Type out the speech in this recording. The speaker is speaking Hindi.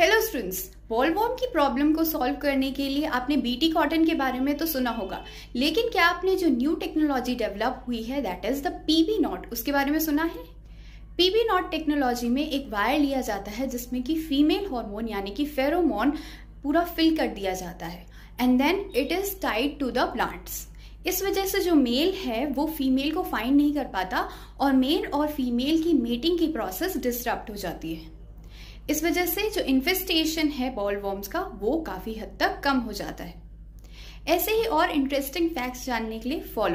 हेलो स्टूडेंट्स बॉलवॉर्म की प्रॉब्लम को सॉल्व करने के लिए आपने बीटी कॉटन के बारे में तो सुना होगा लेकिन क्या आपने जो न्यू टेक्नोलॉजी डेवलप हुई है that is the PB knot उसके बारे में सुना है पीबी नॉट टेक्नोलॉजी में एक वायर लिया जाता है जिसमें कि फीमेल हार्मोन यानी कि फेरोमोन पूरा फिल कर दिया जाता है and then it is tied to the plants इस वजह से जो मेल है वो फीमेल को फाइंड नहीं कर पाता और मेल और फीमेल की मेटिंग की प्रोसेस डिस्टर्ब हो जाती है इस वजह से जो इन्फेस्टेशन है बॉल वॉर्म्स का वो काफ़ी हद तक कम हो जाता है ऐसे ही और इंटरेस्टिंग फैक्ट्स जानने के लिए फॉलो